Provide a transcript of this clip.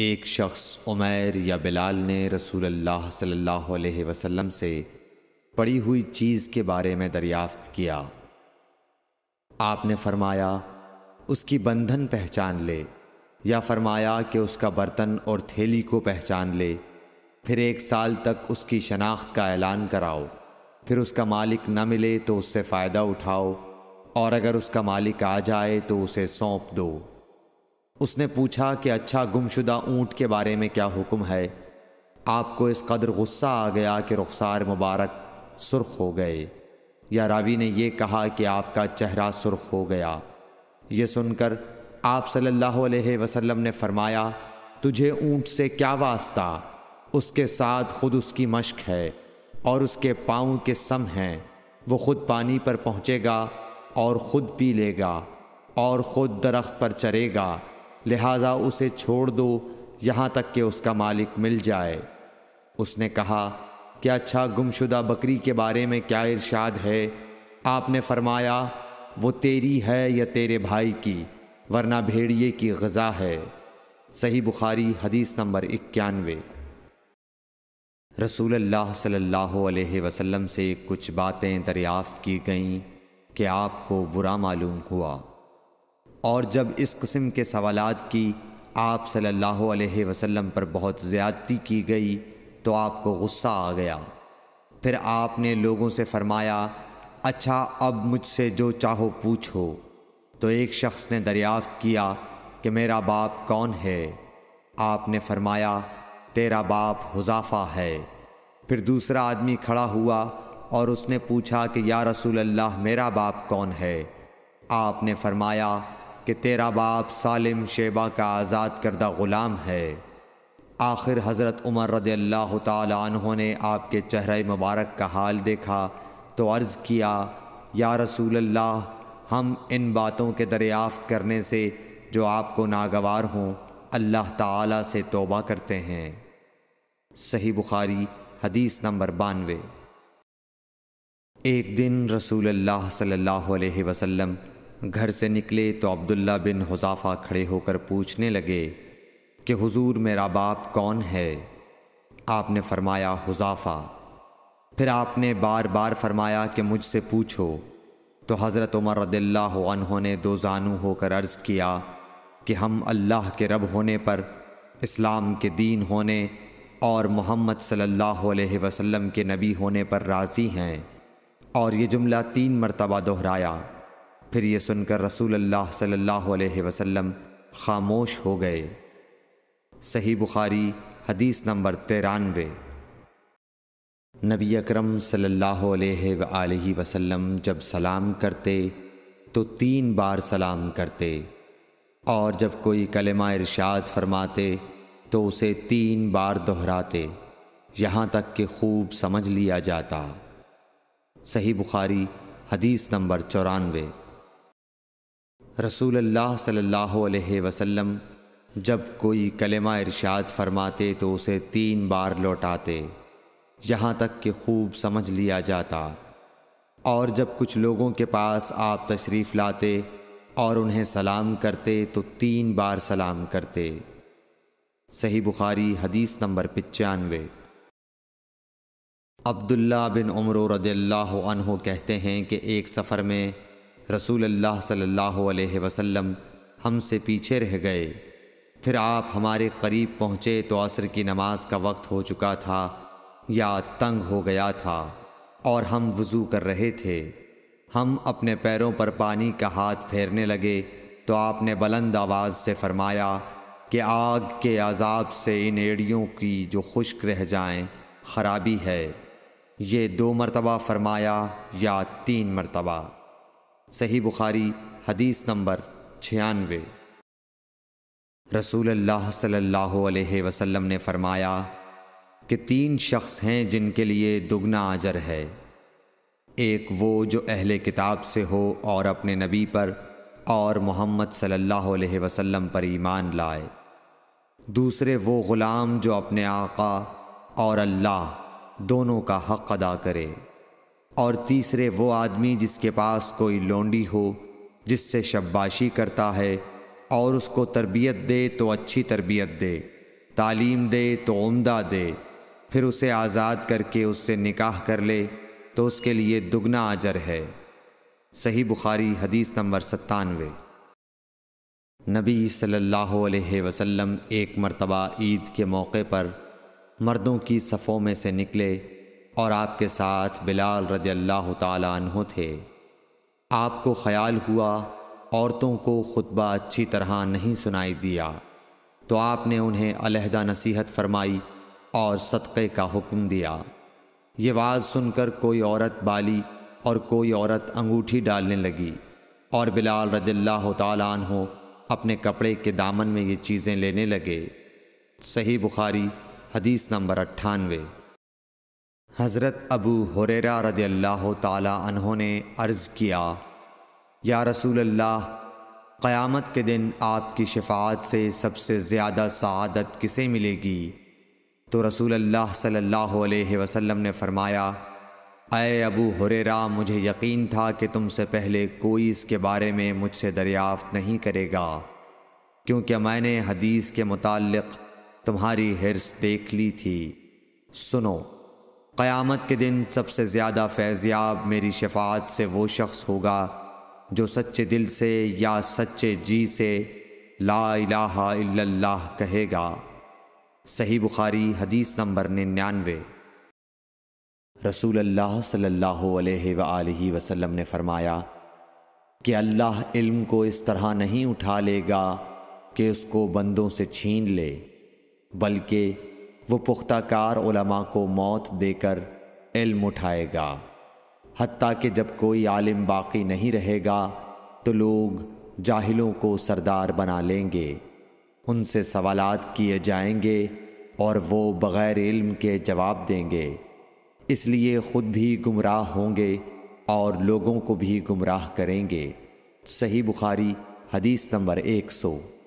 एक शख्स उमैर या बिलाल ने रसूलुल्लाह सल्लल्लाहु अलैहि वसल्लम से पड़ी हुई चीज़ के बारे में दरियाफ्त किया आपने फरमाया उसकी बंधन पहचान ले या फरमाया कि उसका बर्तन और थैली को पहचान ले फिर एक साल तक उसकी शनाख्त का ऐलान कराओ फिर उसका मालिक न मिले तो उससे फ़ायदा उठाओ और अगर उसका मालिक आ जाए तो उसे सौंप दो उसने पूछा कि अच्छा गुमशुदा ऊँट के बारे में क्या हुक्म है आपको इस कदर गुस्सा आ गया कि रुखसार मुबारक सुर्ख हो गए या रावी ने यह कहा कि आपका चेहरा सुर्ख हो गया ये सुनकर आप सल्लल्लाहु अलैहि वसल्लम ने फरमाया तुझे ऊँट से क्या वास्ता उसके साथ खुद उसकी मश्क है और उसके पाँव के सम हैं वो खुद पानी पर पहुँचेगा और ख़ुद पी लेगा और ख़ुद दरख्त पर चरेगा लिहाजा उसे छोड़ दो यहाँ तक कि उसका मालिक मिल जाए उसने कहा कि अच्छा गुमशुदा बकरी के बारे में क्या इरशाद है आपने फरमाया वो तेरी है या तेरे भाई की वरना भेड़िए की गज़ा है सही बुखारी हदीस नंबर इक्यानवे रसूल अल्लाह सल्लल्लाहु अलैहि वसल्लम से कुछ बातें दरियाफ़्त की गईं कि आपको बुरा मालूम हुआ और जब इस कस्म के सवाल की आप सल्लल्लाहु अलैहि वसल्लम पर बहुत ज़्यादती की गई तो आपको गुस्सा आ गया फिर आपने लोगों से फरमाया अच्छा अब मुझसे जो चाहो पूछो तो एक शख्स ने दरियाफ्त किया कि मेरा बाप कौन है आपने फरमाया तेरा बाप हुजाफ़ा है फिर दूसरा आदमी खड़ा हुआ और उसने पूछा कि या रसूल अल्लाह मेरा बाप कौन है आपने फरमाया कि तेरा बाप सालिम शेबा का आज़ाद करदा ग़ुलाम है आखिर हज़रत उमर रदी अल्लाह तहों ने आपके चेहरे मुबारक का हाल देखा तो अर्ज़ किया या रसूल अल्लाह हम इन बातों के दरियाफ़त करने से जो आपको नागवार हों अल्लाह ताला से तोबा करते हैं सही बुखारी हदीस नंबर बानवे एक दिन रसूल अल्लाह सल्लल्लाहु अलैहि वसल्लम घर से निकले तो अब्दुल्ला बिन हुजाफा खड़े होकर पूछने लगे कि हुजूर मेरा बाप कौन है आपने फरमाया हुजाफा फिर आपने बार बार फरमाया कि मुझसे पूछो तो हज़रत उमर रदिल्ला ने दो जानू होकर अर्ज़ किया कि हम अल्लाह के रब होने पर इस्लाम के दीन होने और मोहम्मद सल्लल्लाहु अलैहि वसल्लम के नबी होने पर राज़ी हैं और ये जुमला तीन मरतबा दोहराया फिर ये सुनकर रसूल अल्लाह सल्लल्लाहु अलैहि वसल्लम खामोश हो गए सही बुखारी हदीस नंबर तिरानवे नबी अकरम सल्लल्लाहु अलैहि वसल्लम जब सलाम करते तो तीन बार सलाम करते और जब कोई कलमा इरशाद फरमाते तो उसे तीन बार दोहराते यहाँ तक कि खूब समझ लिया जाता सही बुखारी हदीस नंबर चौरानवे रसूल अल्लाह सल्लल्लाहु अलैहि वसल्लम जब कोई कलेमा इरशाद फरमाते तो उसे तीन बार लौटाते यहाँ तक कि खूब समझ लिया जाता और जब कुछ लोगों के पास आप तशरीफ़ लाते और उन्हें सलाम करते तो तीन बार सलाम करते सही बुखारी हदीस नंबर पचानवे अब्दुल्ला बिन उमर रदल्ला कहते हैं कि एक सफ़र में रसूल अल्लाह सल्लल्लाहु अलैहि वसल्लम हमसे पीछे रह गए फिर आप हमारे करीब पहुँचे तो असर की नमाज का वक्त हो चुका था या तंग हो गया था और हम वज़ू कर रहे थे हम अपने पैरों पर पानी का हाथ फेरने लगे तो आपने बुलंद आवाज़ से फरमाया कि आग के अजाब से इन एड़ियों की जो खुश्क रह जाएं ख़राबी है ये दो मरतबा फरमाया या तीन मरतबा सही बुखारी हदीस नंबर छियानवे रसूल अल्लाह सल्लल्लाहु अलैहि वसल्लम ने फरमाया कि तीन शख्स हैं जिनके लिए दुगना आजर है एक वो जो अहले किताब से हो और अपने नबी पर और मोहम्मद सल्लल्लाहु अलैहि वसल्लम पर ईमान लाए दूसरे वो ग़ुलाम जो अपने आका और अल्लाह दोनों का हक अदा करे और तीसरे वो आदमी जिसके पास कोई लोंडी हो जिससे शब्बाशी करता है और उसको तरबियत दे तो अच्छी तरबियत दे तालीम दे तो उम्दा दे फिर उसे आज़ाद करके उससे निकाह कर ले तो उसके लिए दुगना आजर है सही बुखारी हदीस नंबर सत्तानवे नबी सल्लल्लाहु अलैहि वसल्लम एक मरतबा ईद के मौके पर मर्दों की सफ़ों में से निकले और आपके साथ बिलाल रदी अल्लाह तहों थे आपको ख्याल हुआ औरतों को खुतबा अच्छी तरह नहीं सुनाई दिया तो आपने उन्हें अलहदा नसीहत फरमाई और सदक़े का हुक्म दिया ये बात सुनकर कोई औरत बाली और कोई औरत अंगूठी डालने लगी और बिलाल रदल्ला हो अपने कपड़े के दामन में ये चीज़ें लेने लगे सही बुखारी हदीस नंबर अट्ठानवे हज़रत अबू हुरेरा रदी अल्लाह ने अर्ज़ किया या रसूल अल्लाह क़यामत के दिन आपकी शफात से सबसे ज़्यादा सआदत किसे मिलेगी तो रसूल अल्लाह सल्लल्लाहु अलैहि वसल्लम ने फरमाया अय अबू हुरेरा मुझे यकीन था कि तुमसे पहले कोई इसके बारे में मुझसे दरियाफ्त नहीं करेगा क्योंकि मैंने हदीस के मुतालिक तुम्हारी हिरस देख ली थी सुनो क़यामत के दिन सबसे ज़्यादा फैज़याब मेरी शफात से वो शख्स होगा जो सच्चे दिल से या सच्चे जी से ला इलाहा इल्लल्लाह कहेगा सही बुखारी हदीस नंबर निन्यानवे रसूल अल्लाह सल्लल्लाहु अलैहि वसल्लम ने फरमाया कि अल्लाह इल्म को इस तरह नहीं उठा लेगा कि उसको बंदों से छीन ले बल्कि वो पुख्ताकार उलमा को मौत देकर इल्म उठाएगा हती कि जब कोई आलिम बाकी नहीं रहेगा तो लोग जाहिलों को सरदार बना लेंगे उनसे सवालात किए जाएंगे और वो बग़ैर इल्म के जवाब देंगे इसलिए ख़ुद भी गुमराह होंगे और लोगों को भी गुमराह करेंगे सही बुखारी हदीस नंबर एक सौ